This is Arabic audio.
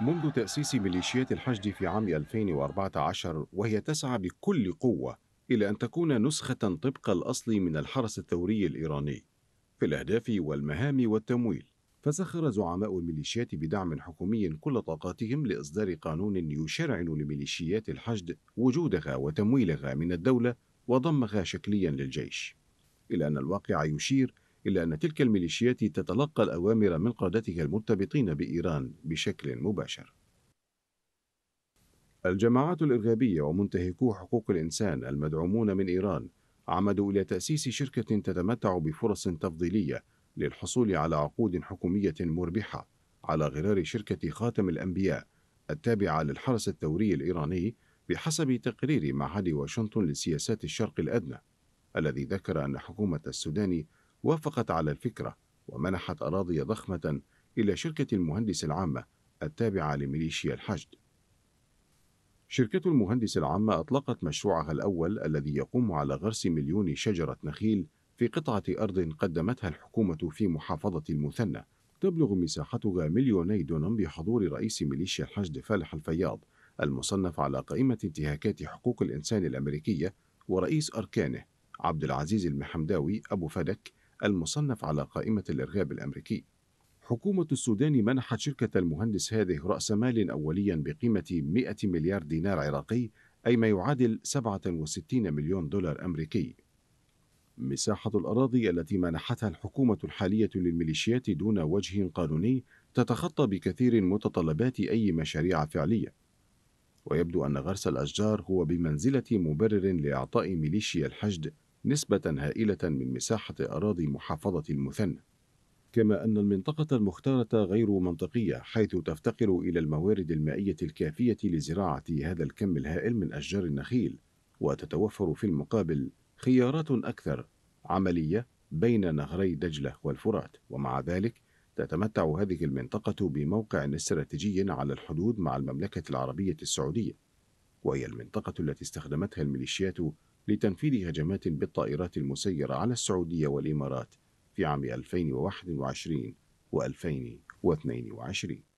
منذ تأسيس ميليشيات الحشد في عام 2014 وهي تسعى بكل قوة إلى أن تكون نسخة طبق الأصل من الحرس الثوري الإيراني في الأهداف والمهام والتمويل فسخر زعماء الميليشيات بدعم حكومي كل طاقاتهم لإصدار قانون يشرعن لميليشيات الحشد وجودها وتمويلها من الدولة وضمها شكليا للجيش إلى أن الواقع يشير إلا أن تلك الميليشيات تتلقى الأوامر من قادتها المرتبطين بإيران بشكل مباشر الجماعات الإرهابية ومنتهكو حقوق الإنسان المدعومون من إيران عمدوا إلى تأسيس شركة تتمتع بفرص تفضيلية للحصول على عقود حكومية مربحة على غرار شركة خاتم الأنبياء التابعة للحرس الثوري الإيراني بحسب تقرير معهد واشنطن لسياسات الشرق الأدنى الذي ذكر أن حكومة السودان وافقت على الفكرة ومنحت أراضي ضخمة إلى شركة المهندس العامة التابعة لميليشيا الحشد شركة المهندس العامة أطلقت مشروعها الأول الذي يقوم على غرس مليون شجرة نخيل في قطعة أرض قدمتها الحكومة في محافظة المثنى تبلغ مساحتها مليوني دونم بحضور رئيس ميليشيا الحشد فالح الفياض المصنف على قائمة انتهاكات حقوق الإنسان الأمريكية ورئيس أركانه عبد العزيز المحمداوي أبو فدك المصنف على قائمة الإرهاب الأمريكي حكومة السودان منحت شركة المهندس هذه رأس مال أوليا بقيمة 100 مليار دينار عراقي أي ما يعادل 67 مليون دولار أمريكي مساحة الأراضي التي منحتها الحكومة الحالية للميليشيات دون وجه قانوني تتخطى بكثير متطلبات أي مشاريع فعلية ويبدو أن غرس الأشجار هو بمنزلة مبرر لإعطاء ميليشيا الحشد نسبة هائلة من مساحة أراضي محافظة المثنى كما أن المنطقة المختارة غير منطقية حيث تفتقر إلى الموارد المائية الكافية لزراعة هذا الكم الهائل من أشجار النخيل وتتوفر في المقابل خيارات أكثر عملية بين نهري دجلة والفرات ومع ذلك تتمتع هذه المنطقة بموقع استراتيجي على الحدود مع المملكة العربية السعودية وهي المنطقة التي استخدمتها الميليشيات لتنفيذ هجمات بالطائرات المسيرة على السعودية والإمارات في عام 2021 و 2022